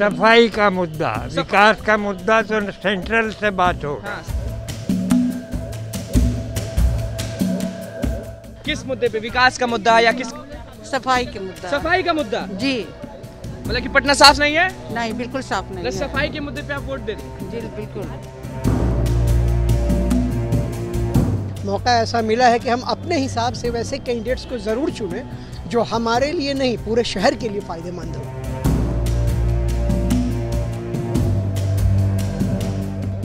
सफाई का मुद्दा विकास का मुद्दा तो सेंट्रल से बात हो हाँ। किस मुद्दे पे विकास का मुद्दा या किस सफाई के मुद्दा सफाई का मुद्दा जी मतलब कि पटना साफ नहीं है नहीं बिल्कुल साफ नहीं मतलब है सफाई के मुद्दे पे आप वोट दे रहे जी बिल्कुल मौका ऐसा मिला है कि हम अपने हिसाब से वैसे कैंडिडेट्स को ज़रूर चुने जो हमारे लिए नहीं पूरे शहर के लिए फ़ायदेमंद हो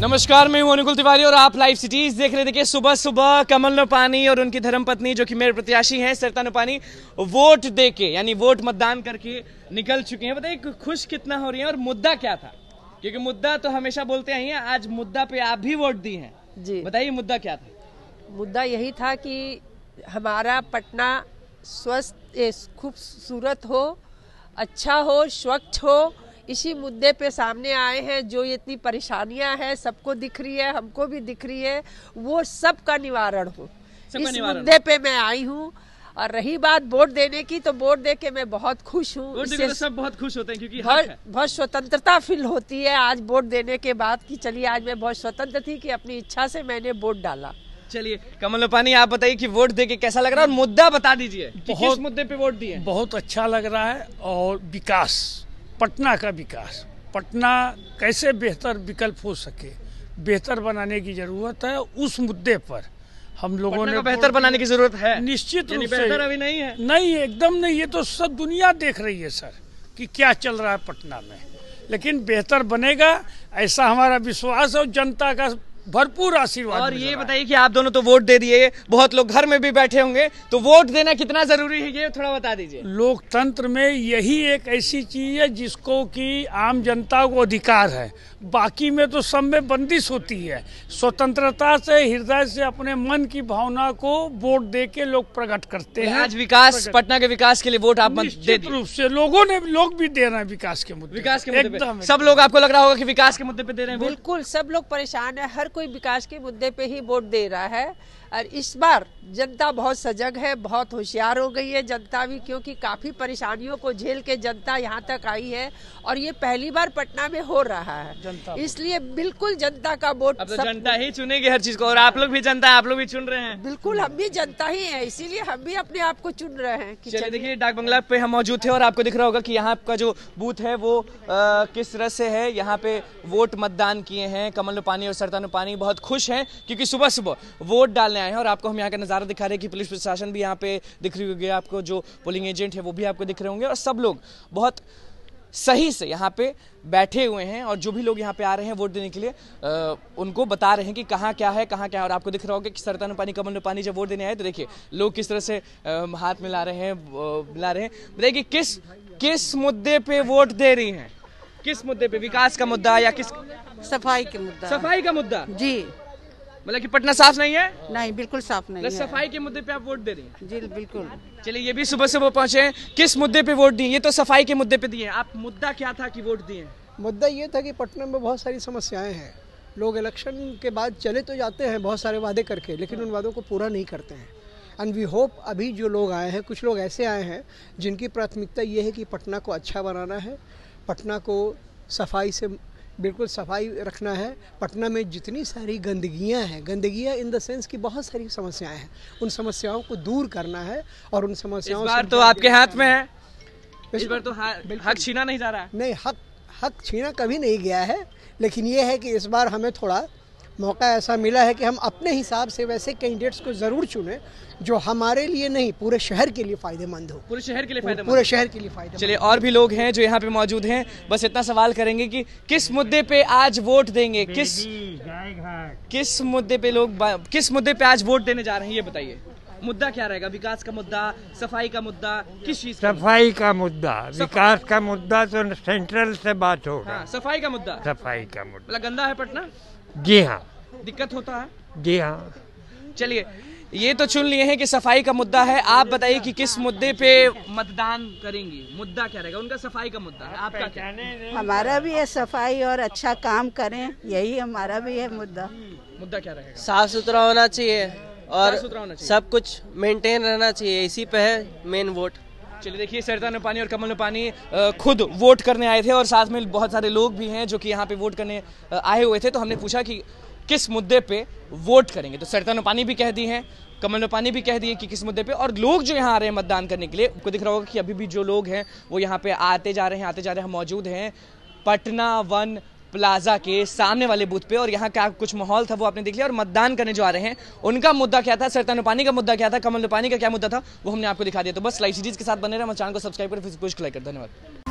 नमस्कार मैं हूं अनुकुल तिवारी और आप लाइव सिटीज देख रहे देखिए सुबह सुबह कमल नोपानी और उनकी धर्मपत्नी जो कि मेरे प्रत्याशी हैं सरता नोपानी वोट देके यानी वोट मतदान करके निकल चुके हैं बताइए खुश कितना हो रही है और मुद्दा क्या था क्योंकि मुद्दा तो हमेशा बोलते हैं आज मुद्दा पे आप भी वोट दी है जी बताइए मुद्दा क्या था मुद्दा यही था कि हमारा पटना स्वस्थ खूबसूरत हो अच्छा हो स्वच्छ हो इसी मुद्दे पे सामने आए हैं जो इतनी परेशानियां हैं सबको दिख रही है हमको भी दिख रही है वो सबका निवारण हो इस मुद्दे पे मैं आई हूँ और रही बात वोट देने की तो वोट दे के मैं बहुत खुश हूँ सब बहुत खुश होते हैं क्योंकि बहुत बहुत स्वतंत्रता फील होती है आज वोट देने के बाद कि चलिए आज मैं बहुत स्वतंत्र थी कि अपनी इच्छा से मैंने वोट डाला चलिए कमल लोपानी आप बताइए कि वोट दे के कैसा लग रहा है और मुद्दा बता दीजिए किस मुद्दे पे वोट दिए बहुत अच्छा लग रहा है और विकास पटना का विकास पटना कैसे बेहतर विकल्प हो सके बेहतर बनाने की जरूरत है उस मुद्दे पर हम लोगों ने बेहतर बनाने की जरूरत है निश्चित रूप से अभी नहीं है नहीं एकदम नहीं ये तो सब दुनिया देख रही है सर कि क्या चल रहा है पटना में लेकिन बेहतर बनेगा ऐसा हमारा विश्वास है और जनता का भरपूर आशीर्वाद और ये बताइए कि आप दोनों तो वोट दे दिए बहुत लोग घर में भी बैठे होंगे तो वोट देना कितना जरूरी है ये थोड़ा बता दीजिए लोकतंत्र में यही एक ऐसी चीज है जिसको कि आम जनता को अधिकार है बाकी में तो सब में बंदिश होती है स्वतंत्रता से हृदय से अपने मन की भावना को वोट दे के लोग प्रकट करते तो हैं आज विकास पटना के विकास के लिए वोट आप रूप से लोगों ने लोग भी दे रहे हैं विकास के मुद्दे विकास के मुद्दे सब लोग आपको लग रहा होगा कि विकास के मुद्दे पे दे रहे हैं बिल्कुल सब लोग परेशान है हर कोई विकास के मुद्दे पे ही वोट दे रहा है और इस बार जनता बहुत सजग है बहुत होशियार हो गई है जनता भी क्योंकि काफ़ी परेशानियों को झेल के जनता यहाँ तक आई है और ये पहली बार पटना में हो रहा है इसलिए बिल्कुल जनता का वोट तो जनता ही चुनेगी हर चीज को और आप लोग भी जनता आप लोग भी चुन रहे हैं बिल्कुल हम भी जनता ही है इसीलिए हम भी अपने आप को चुन रहे हैं देखिए डाक बंगला पे हम मौजूद थे और आपको दिख रहा होगा की यहाँ का जो बूथ है वो किस तरह से है यहाँ पे वोट मतदान किए हैं कमल पानी और सरतानु पानी बहुत खुश है क्योंकि सुबह सुबह वोट डालने निकालने आए हैं और आपको हम यहाँ का नज़ारा दिखा रहे हैं कि पुलिस प्रशासन भी यहाँ पे दिख रही होगी आपको जो पोलिंग एजेंट है वो भी आपको दिख रहे होंगे और सब लोग बहुत सही से यहाँ पे बैठे हुए हैं और जो भी लोग यहाँ पे आ रहे हैं वोट देने के लिए आ, उनको बता रहे हैं कि कहाँ क्या है कहाँ क्या है और आपको दिख रहा होगा कि सरता पानी कमल पानी जब वोट देने आए तो देखिए लोग किस तरह से आ, हाथ मिला रहे हैं मिला रहे हैं देखिए किस किस मुद्दे पे वोट दे रही हैं किस मुद्दे पे विकास का मुद्दा या किस सफाई के मुद्दा सफाई का मुद्दा जी मतलब कि पटना साफ नहीं है नहीं बिल्कुल साफ नहीं मतलब है सफाई के मुद्दे पे आप वोट दे हैं जी बिल्कुल चलिए ये भी सुबह से वो पहुंचे किस मुद्दे पे वोट दिए ये तो सफाई के मुद्दे पे दिए आप मुद्दा क्या था कि वोट दिए मुद्दा ये था कि पटना में बहुत सारी समस्याएं हैं लोग इलेक्शन के बाद चले तो जाते हैं बहुत सारे वादे करके लेकिन उन वादों को पूरा नहीं करते हैं एंड वी होप अभी जो लोग आए हैं कुछ लोग ऐसे आए हैं जिनकी प्राथमिकता ये है कि पटना को अच्छा बनाना है पटना को सफाई से बिल्कुल सफाई रखना है पटना में जितनी सारी गंदगियां हैं गंदगियां इन द सेंस की बहुत सारी समस्याएं हैं उन समस्याओं को दूर करना है और उन समस्याओं इस बार तो आपके हाथ में है इस बार तो हक छीना नहीं जा रहा है नहीं हक हक छीना कभी नहीं गया है लेकिन ये है कि इस बार हमें थोड़ा मौका ऐसा मिला है कि हम अपने हिसाब से वैसे कैंडिडेट्स को ज़रूर चुने जो हमारे लिए नहीं पूरे शहर के लिए फायदेमंद हो पूरे शहर के लिए फायदेमंद पूरे शहर के लिए फायदेमंद चलिए और भी लोग हैं जो यहाँ पे मौजूद हैं बस इतना सवाल करेंगे कि किस मुद्दे पे आज वोट देंगे किस किस मुद्दे पे लोग किस मुद्दे पे आज वोट देने जा रहे हैं ये बताइए मुद्दा क्या रहेगा विकास का मुद्दा सफाई का मुद्दा किस चीज सफाई का मुद्दा विकास का मुद्दा तो सेंट्रल से बात होगा हाँ, सफाई का मुद्दा सफाई का मुद्दा गंदा है पटना जी हाँ दिक्कत होता है जी हाँ चलिए ये तो चुन लिए हैं कि सफाई का मुद्दा है आप बताइए कि किस मुद्दे पे मतदान करेंगी मुद्दा क्या रहेगा उनका सफाई का मुद्दा है आपका क्या हमारा भी है सफाई और अच्छा काम करें यही हमारा भी है मुद्दा मुद्दा क्या रहेगा साफ सुथरा होना चाहिए और सब कुछ मेंटेन रहना चाहिए इसी पे है मेन वोट चलिए देखिए सरदार नूपानी और कमल नूपानी खुद वोट करने आए थे और साथ में बहुत सारे लोग भी हैं जो कि यहाँ पे वोट करने आए हुए थे तो हमने पूछा कि किस मुद्दे पे वोट करेंगे तो सरदार नूपानी भी कह दी हैं कमल नोपानी भी कह दिए कि किस मुद्दे पे और लोग जो यहाँ आ रहे हैं मतदान करने के लिए आपको दिख रहा होगा कि अभी भी जो लोग हैं वो यहाँ पे आते जा रहे हैं आते जा रहे हैं मौजूद हैं पटना वन प्लाजा के सामने वाले बूथ पे और यहाँ का कुछ माहौल था वो आपने देख लिया और मतदान करने जो आ रहे हैं उनका मुद्दा क्या था सरता नुपानी का मुद्दा क्या था कमल नुपानी का क्या मुद्दा था वो हमने आपको दिखा दिया तो बस लाइव सीरीज के साथ बने रहे चैनल को सब्सक्राइब कर कुछ क्लाइक कर धन्यवाद